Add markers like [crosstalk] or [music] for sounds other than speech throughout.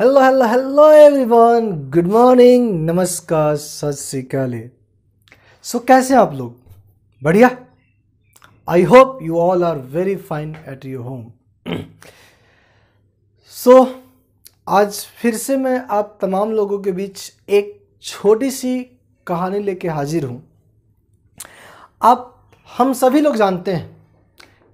Hello hello hello everyone good morning नमस्कार सत श्रीकाल सो कैसे हैं आप लोग बढ़िया I hope you all are very fine at your home so आज फिर से मैं आप तमाम लोगों के बीच एक छोटी सी कहानी लेके हाजिर हूँ आप हम सभी लोग जानते हैं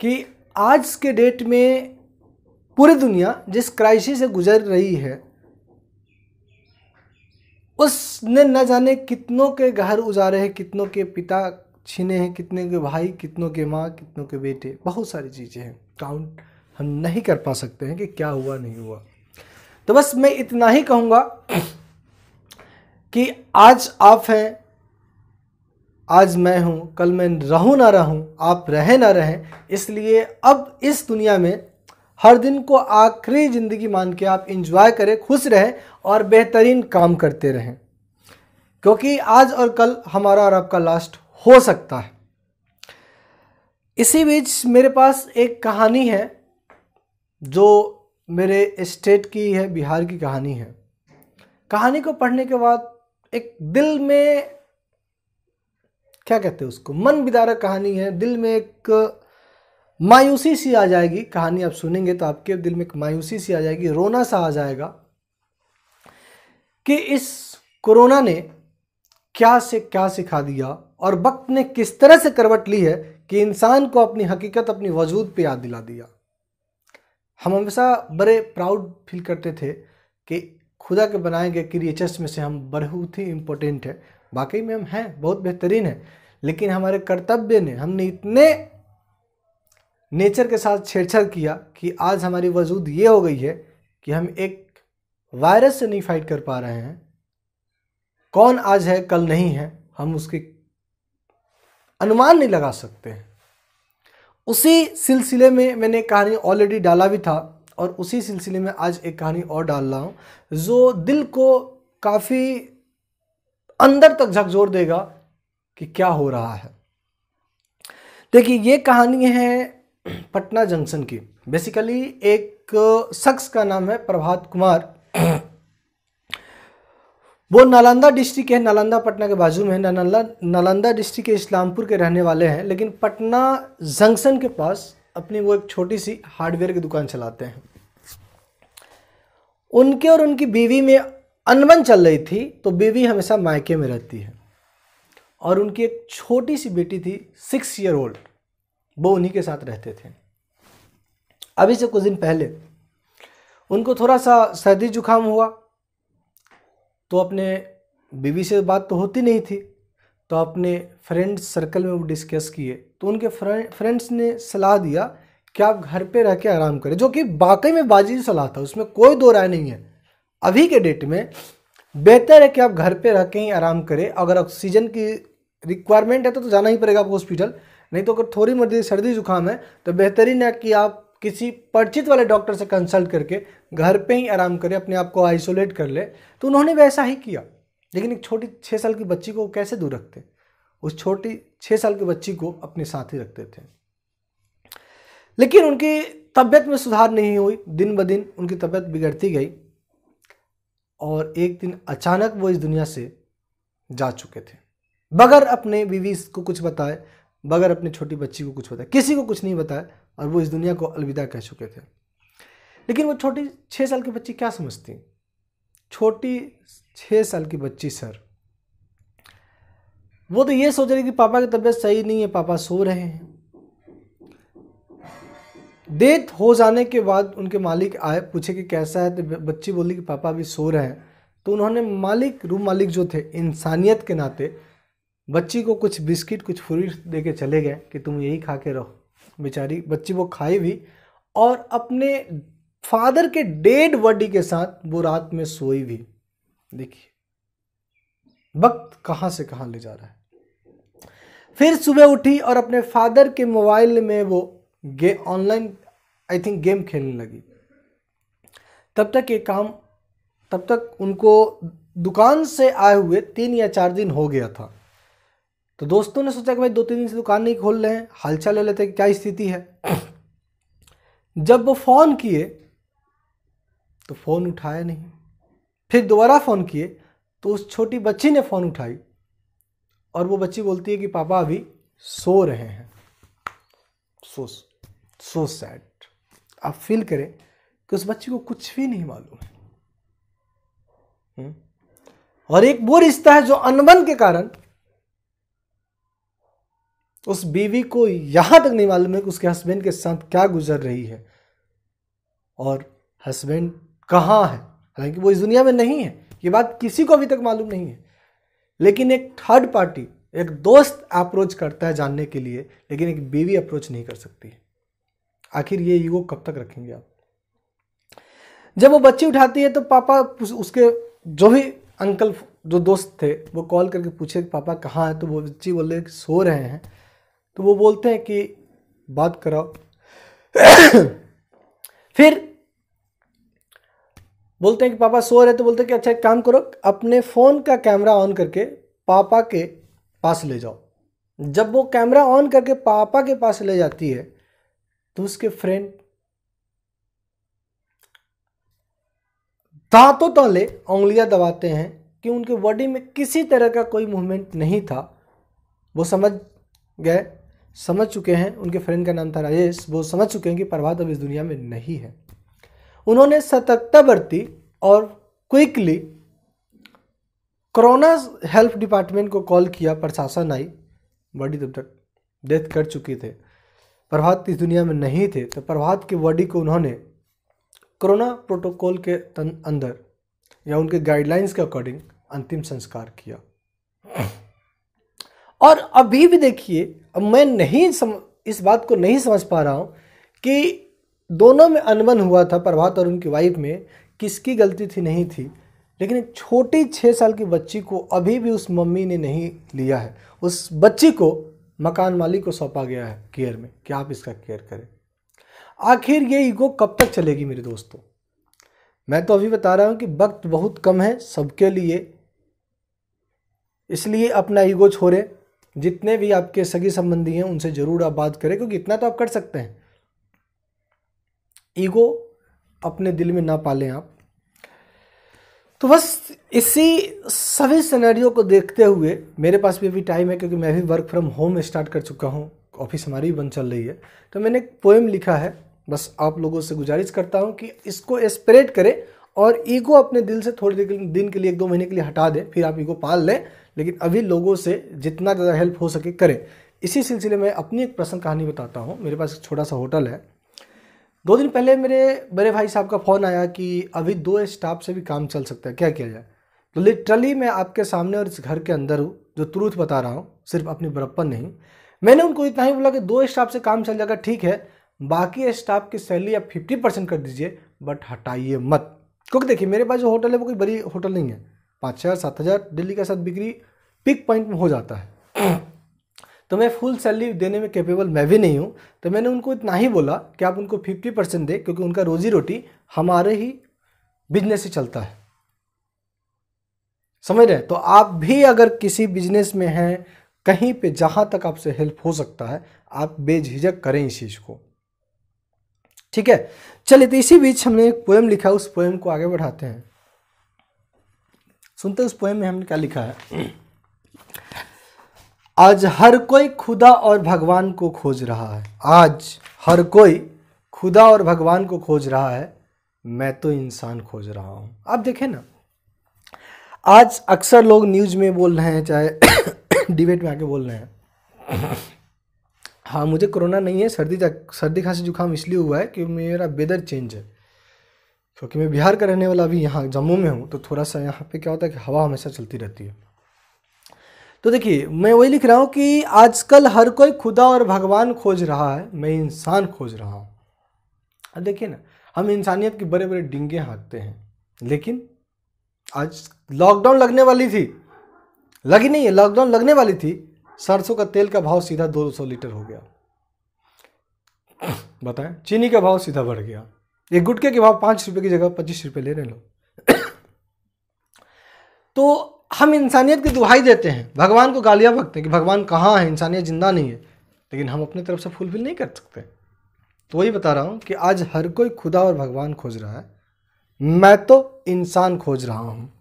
कि आज के डेट में पूरी दुनिया जिस क्राइसिस से गुजर रही है उसने न जाने कितनों के घर उजारे हैं कितनों के पिता छीने हैं कितने के भाई कितनों के माँ कितनों के बेटे बहुत सारी चीज़ें हैं काउंट हम नहीं कर पा सकते हैं कि क्या हुआ नहीं हुआ तो बस मैं इतना ही कहूँगा कि आज आप हैं आज मैं हूँ कल मैं रहूँ ना रहूँ आप रहें ना रहें इसलिए अब इस दुनिया में हर दिन को आखिरी ज़िंदगी मान के आप इंजॉय करें खुश रहें और बेहतरीन काम करते रहें क्योंकि आज और कल हमारा और आपका लास्ट हो सकता है इसी बीच मेरे पास एक कहानी है जो मेरे स्टेट की है बिहार की कहानी है कहानी को पढ़ने के बाद एक दिल में क्या कहते हैं उसको मन बिदारक कहानी है दिल में एक मायूसी सी आ जाएगी कहानी आप सुनेंगे तो आपके दिल में एक मायूसी सी आ जाएगी रोना सा आ जाएगा कि इस कोरोना ने क्या से क्या सिखा दिया और वक्त ने किस तरह से करवट ली है कि इंसान को अपनी हकीकत अपनी वजूद पे याद दिला दिया हम हमेशा बड़े प्राउड फील करते थे कि खुदा के बनाए गए क्रिएचर्स में से हम बहुत ही इम्पोर्टेंट है वाकई में हम हैं बहुत बेहतरीन है लेकिन हमारे कर्तव्य ने हमने इतने नेचर के साथ छेड़छाड़ किया कि आज हमारी वजूद ये हो गई है कि हम एक वायरस से नहीं फाइट कर पा रहे हैं कौन आज है कल नहीं है हम उसके अनुमान नहीं लगा सकते हैं उसी सिलसिले में मैंने कहानी ऑलरेडी डाला भी था और उसी सिलसिले में आज एक कहानी और डाल रहा हूँ जो दिल को काफ़ी अंदर तक झकझोर देगा कि क्या हो रहा है देखिए ये कहानी है पटना जंक्शन की बेसिकली एक शख्स का नाम है प्रभात कुमार वो नालंदा डिस्ट्रिक्ट के नालंदा पटना के बाजू में है नालंदा नालंदा डिस्ट्रिक्ट के इस्लामपुर के रहने वाले हैं लेकिन पटना जंक्शन के पास अपनी वो एक छोटी सी हार्डवेयर की दुकान चलाते हैं उनके और उनकी बीवी में अनबन चल रही थी तो बीवी हमेशा मायके में रहती है और उनकी एक छोटी सी बेटी थी सिक्स ईयर ओल्ड वो उन्हीं के साथ रहते थे अभी से कुछ दिन पहले उनको थोड़ा सा सर्दी जुकाम हुआ तो अपने बीवी से बात तो होती नहीं थी तो अपने फ्रेंड सर्कल में वो डिस्कस किए तो उनके फ्रेंड्स ने सलाह दिया कि आप घर पे रह के आराम करें जो कि वाकई में बाजी सलाह था उसमें कोई दो राय नहीं है अभी के डेट में बेहतर है कि आप घर पे रह के ही आराम करें अगर ऑक्सीजन की रिक्वायरमेंट है तो, तो जाना ही पड़ेगा आपको हॉस्पिटल नहीं तो अगर थोड़ी मोटी सर्दी जुकाम है तो बेहतरीन है कि आप किसी परिचित वाले डॉक्टर से कंसल्ट करके घर पे ही आराम करें अपने आप को आइसोलेट कर ले तो उन्होंने वैसा ही किया लेकिन एक छोटी छः साल की बच्ची को कैसे दूर रखते उस छोटी छः साल की बच्ची को अपने साथ ही रखते थे लेकिन उनकी तबीयत में सुधार नहीं हुई दिन ब दिन उनकी तबीयत बिगड़ती गई और एक दिन अचानक वो इस दुनिया से जा चुके थे बगैर अपने बीवी को कुछ बताए बगैर अपनी छोटी बच्ची को कुछ बताया किसी को कुछ नहीं बताया और वो इस दुनिया को अलविदा कह चुके थे लेकिन वो छोटी छः साल की बच्ची क्या समझती छोटी छः साल की बच्ची सर वो तो ये सोच रही कि पापा की तबीयत सही नहीं है पापा सो रहे हैं डेथ हो जाने के बाद उनके मालिक आए पूछे कि कैसा है तो बच्ची बोली कि पापा अभी सो रहे हैं तो उन्होंने मालिक रूम मालिक जो थे इंसानियत के नाते बच्ची को कुछ बिस्किट कुछ फ्रूट दे के चले गए कि तुम यही खा के रहो बेचारी बच्ची वो खाई भी और अपने फादर के डेड बॉडी के साथ वो रात में सोई भी देखिए वक्त कहाँ से कहाँ ले जा रहा है फिर सुबह उठी और अपने फादर के मोबाइल में वो गे ऑनलाइन आई थिंक गेम खेलने लगी तब तक ये काम तब तक उनको दुकान से आए हुए तीन या चार दिन हो गया था तो दोस्तों ने सोचा कि भाई दो तीन दिन से दुकान नहीं खोल रहे हैं हलचल ले लेते हैं क्या स्थिति है जब वो फ़ोन किए तो फ़ोन उठाया नहीं फिर दोबारा फ़ोन किए तो उस छोटी बच्ची ने फ़ोन उठाई और वो बच्ची बोलती है कि पापा अभी सो रहे हैं सो सो सैड आप फील करें कि उस बच्ची को कुछ भी नहीं मालूम है हम्म? और एक वो रिश्ता है जो अनबन के कारण उस बीवी को यहां तक नहीं मालूम है कि उसके हस्बैंड के साथ क्या गुजर रही है और हस्बैंड कहाँ है हालांकि वो इस दुनिया में नहीं है ये बात किसी को अभी तक मालूम नहीं है लेकिन एक थर्ड पार्टी एक दोस्त अप्रोच करता है जानने के लिए लेकिन एक बीवी अप्रोच नहीं कर सकती आखिर ये ईगो कब तक रखेंगे आप जब वो बच्ची उठाती है तो पापा उसके जो भी अंकल जो दोस्त थे वो कॉल करके पूछे पापा कहाँ है तो वो बच्ची बोले सो रहे हैं तो वो बोलते हैं कि बात कराओ फिर बोलते हैं कि पापा सो रहे तो बोलते हैं कि अच्छा एक काम करो अपने फ़ोन का कैमरा ऑन करके पापा के पास ले जाओ जब वो कैमरा ऑन करके पापा के पास ले जाती है तो उसके फ्रेंड दांतों तले उंगलियां दबाते हैं कि उनके बॉडी में किसी तरह का कोई मूवमेंट नहीं था वो समझ गए समझ चुके हैं उनके फ्रेंड का नाम था राजेश वो समझ चुके हैं कि प्रभात अब इस दुनिया में नहीं है उन्होंने सतर्कता बरती और क्विकली कोरोना हेल्थ डिपार्टमेंट को कॉल किया प्रशासन आई बॉडी तब तक डेथ कर चुकी थे प्रभात इस दुनिया में नहीं थे तो प्रभात की बॉडी को उन्होंने कोरोना प्रोटोकॉल के अंदर या उनके गाइडलाइंस के अकॉर्डिंग अंतिम संस्कार किया और अभी भी देखिए मैं नहीं सम इस बात को नहीं समझ पा रहा हूँ कि दोनों में अनबन हुआ था प्रभात और उनकी वाइफ में किसकी गलती थी नहीं थी लेकिन एक छोटी छः साल की बच्ची को अभी भी उस मम्मी ने नहीं लिया है उस बच्ची को मकान मालिक को सौंपा गया है केयर में कि आप इसका केयर करें आखिर ये ईगो कब तक चलेगी मेरे दोस्तों मैं तो अभी बता रहा हूँ कि वक्त बहुत कम है सबके लिए इसलिए अपना ईगो छोड़ें जितने भी आपके सगी संबंधी हैं उनसे ज़रूर आप बात करें क्योंकि इतना तो आप कर सकते हैं ईगो अपने दिल में ना पालें आप तो बस इसी सभी सिनेरियो को देखते हुए मेरे पास भी अभी टाइम है क्योंकि मैं भी वर्क फ्रॉम होम स्टार्ट कर चुका हूँ ऑफिस हमारी भी बंद चल रही है तो मैंने एक पोएम लिखा है बस आप लोगों से गुजारिश करता हूँ कि इसको स्प्रेड करें और ईगो अपने दिल से थोड़े दिन के लिए एक दो महीने के लिए हटा दें फिर आप ईगो पाल लें लेकिन अभी लोगों से जितना ज़्यादा हेल्प हो सके करें इसी सिलसिले में अपनी एक प्रसन्न कहानी बताता हूँ मेरे पास एक छोटा सा होटल है दो दिन पहले मेरे बड़े भाई साहब का फ़ोन आया कि अभी दो स्टाफ से भी काम चल सकता है क्या किया जाए तो लिटरली मैं आपके सामने और इस घर के अंदर हूँ जो तुरंत बता रहा हूँ सिर्फ अपनी बरप्पन नहीं मैंने उनको इतना ही बोला कि दो स्टाफ से काम चल जाएगा ठीक है बाकी स्टाफ की सैलरी आप फिफ्टी परसेंट कर दीजिए बट हटाइए मत क्योंकि देखिए मेरे पास जो होटल है वो कोई बड़ी होटल नहीं है पाँच हज़ार सात हज़ार डेली के साथ बिक्री पिक पॉइंट में हो जाता है तो मैं फुल सैलरी देने में कैपेबल मैं भी नहीं हूँ तो मैंने उनको इतना ही बोला कि आप उनको फिफ्टी परसेंट दें क्योंकि उनका रोजी रोटी हमारे ही बिजनेस से चलता है समझ रहे तो आप भी अगर किसी बिजनेस में हैं कहीं पे जहाँ तक आपसे हेल्प हो सकता है आप बेझिझक करें इस चीज़ को ठीक है चलिए तो इसी बीच हमने एक पोएम लिखा उस पोएम को आगे बढ़ाते हैं सुनते उस पोएम में हमने क्या लिखा है आज हर कोई खुदा और भगवान को खोज रहा है आज हर कोई खुदा और भगवान को खोज रहा है मैं तो इंसान खोज रहा हूँ आप देखें ना आज अक्सर लोग न्यूज में बोल रहे हैं चाहे डिबेट [coughs] में आके बोल रहे हैं हाँ मुझे कोरोना नहीं है सर्दी सर्दी खांसी जुकाम इसलिए हुआ है कि मेरा वेदर चेंज है क्योंकि मैं बिहार का रहने वाला अभी यहाँ जम्मू में हूँ तो थोड़ा सा यहाँ पे क्या होता है कि हवा हमेशा चलती रहती है तो देखिए मैं वही लिख रहा हूँ कि आजकल हर कोई खुदा और भगवान खोज रहा है मैं इंसान खोज रहा हूँ अब देखिए ना हम इंसानियत के बड़े बड़े डिंगे हाँकते हैं लेकिन आज लॉकडाउन लगने वाली थी लगी नहीं है लॉकडाउन लगने वाली थी सरसों का तेल का भाव सीधा दो सौ लीटर हो गया [coughs] बताएं चीनी का भाव सीधा बढ़ गया एक गुटके के भाव पांच रुपये की जगह पच्चीस रुपये ले रहे लोग तो हम इंसानियत की दुहाई देते हैं भगवान को गालियां भगते हैं कि भगवान कहाँ है इंसानियत ज़िंदा नहीं है लेकिन हम अपने तरफ से फुलफिल नहीं कर सकते तो वही बता रहा हूँ कि आज हर कोई खुदा और भगवान खोज रहा है मैं तो इंसान खोज रहा हूँ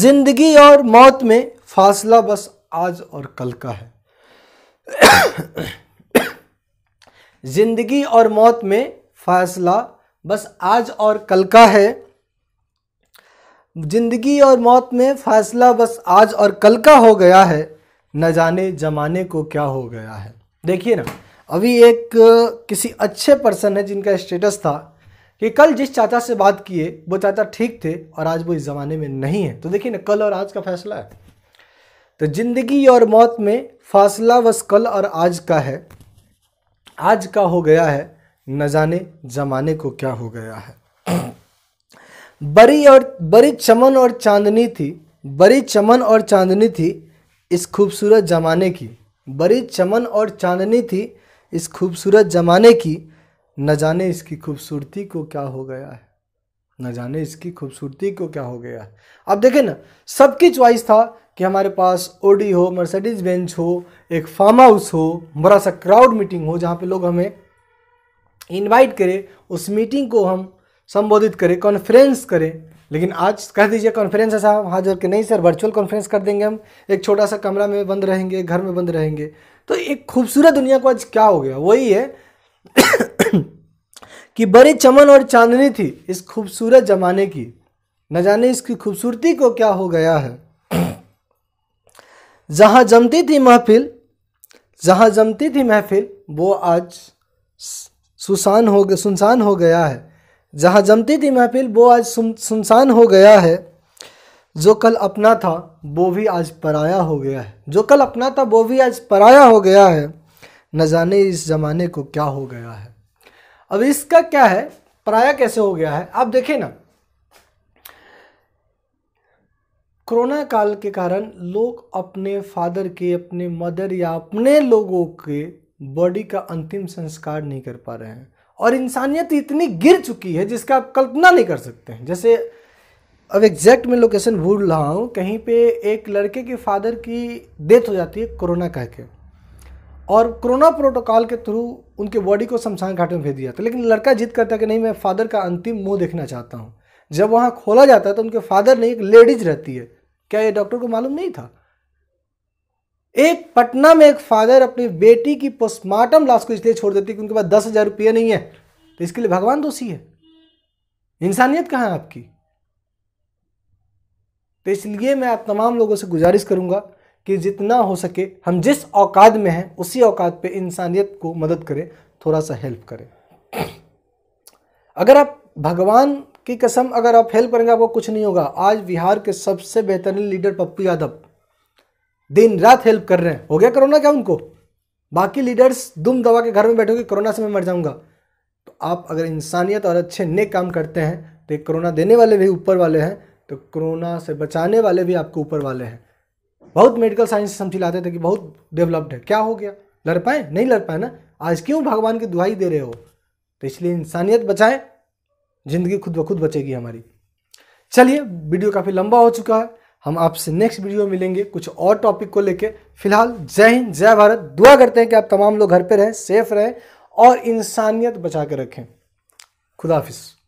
जिंदगी और मौत में फासला बस आज और कल का है [coughs] जिंदगी और मौत में फैसला बस आज और कल का है जिंदगी और मौत में फैसला बस आज और कल का हो गया है न जाने जमाने को क्या हो गया है देखिए ना अभी एक किसी अच्छे पर्सन है जिनका स्टेटस था कि कल जिस चाचा से बात किए वो चाचा ठीक थे और आज वो इस ज़माने में नहीं है तो देखिए ना कल और आज का फैसला है तो ज़िंदगी और मौत में फासला बस कल और आज का है आज का हो गया है न जाने जमाने को क्या हो गया है बड़ी और बड़ी चमन और चांदनी थी बड़ी चमन और चांदनी थी इस खूबसूरत जमाने की बड़ी चमन और चांदनी थी इस खूबसूरत जमाने की न जाने इसकी खूबसूरती को क्या हो गया है न जाने इसकी खूबसूरती को क्या हो गया है अब देखें ना सबकी च्वाइस था कि हमारे पास ओडी हो मर्सिडीज बेंच हो एक फार्म हाउस हो बड़ा सा क्राउड मीटिंग हो जहाँ पे लोग हमें इनवाइट करें उस मीटिंग को हम संबोधित करें कॉन्फ्रेंस करें लेकिन आज कह दीजिए कॉन्फ्रेंस ऐसा हाजिर के नहीं सर वर्चुअल कॉन्फ्रेंस कर देंगे हम एक छोटा सा कमरा में बंद रहेंगे घर में बंद रहेंगे तो एक खूबसूरत दुनिया को आज क्या हो गया वही है [coughs] कि बड़े चमन और चांदनी थी इस खूबसूरत जमाने की न जाने इसकी खूबसूरती को क्या हो गया है [coughs] जहाँ जमती थी महफिल जहाँ जमती थी महफिल वो आज सुसान हो गया सुनसान हो गया है जहाँ जमती थी महफिल वो आज सुनसान हो गया है जो कल अपना था वो भी आज पराया हो गया है जो कल अपना था वो भी आज पराया हो गया है न जाने इस ज़माने को क्या हो गया है अब इसका क्या है पराया कैसे हो गया है आप देखें ना कोरोना काल के कारण लोग अपने फादर के अपने मदर या अपने लोगों के बॉडी का अंतिम संस्कार नहीं कर पा रहे हैं और इंसानियत इतनी गिर चुकी है जिसका आप कल्पना नहीं कर सकते हैं जैसे अब एग्जैक्ट मैं लोकेशन भूल रहा हूँ कहीं पे एक लड़के के फादर की डेथ हो जाती है कोरोना कह के और कोरोना प्रोटोकॉल के थ्रू उनके बॉडी को शमशान घाट में भेज दिया था लेकिन लड़का जिद करता कि नहीं मैं फादर का अंतिम मुंह देखना चाहता हूँ जब वहाँ खोला जाता है तो उनके फादर नहीं एक लेडीज रहती है क्या ये डॉक्टर को मालूम नहीं था एक पटना में एक फादर अपनी बेटी की पोस्टमार्टम लाश को इसलिए छोड़ देती है कि उनके पास दस हज़ार रुपया नहीं है तो इसके लिए भगवान दोषी है इंसानियत कहाँ है आपकी तो इसलिए मैं आप तमाम लोगों से गुजारिश करूंगा कि जितना हो सके हम जिस औकात में हैं उसी औकात पे इंसानियत को मदद करें थोड़ा सा हेल्प करें अगर आप भगवान की कसम अगर आप हेल्प करेंगे आपको कुछ नहीं होगा आज बिहार के सबसे बेहतरीन लीडर पप्पू यादव दिन रात हेल्प कर रहे हैं हो गया कोरोना क्या उनको बाकी लीडर्स दुम दबा के घर में बैठोगे कोरोना से मैं मर जाऊंगा तो आप अगर इंसानियत और अच्छे नेक काम करते हैं तो एक कोरोना देने वाले भी ऊपर वाले हैं तो कोरोना से बचाने वाले भी आपको ऊपर वाले हैं बहुत मेडिकल साइंस समझी लाते थे कि बहुत डेवलप्ड है क्या हो गया लड़ पाए नहीं लड़ पाए ना आज क्यों भगवान की दुआई दे रहे हो तो इसलिए इंसानियत बचाएं जिंदगी खुद ब खुद बचेगी हमारी चलिए वीडियो काफ़ी लंबा हो चुका है हम आपसे नेक्स्ट वीडियो मिलेंगे कुछ और टॉपिक को लेके फिलहाल जय हिंद जय भारत दुआ करते हैं कि आप तमाम लोग घर पर रहें सेफ रहें और इंसानियत बचा के रखें खुदाफिज़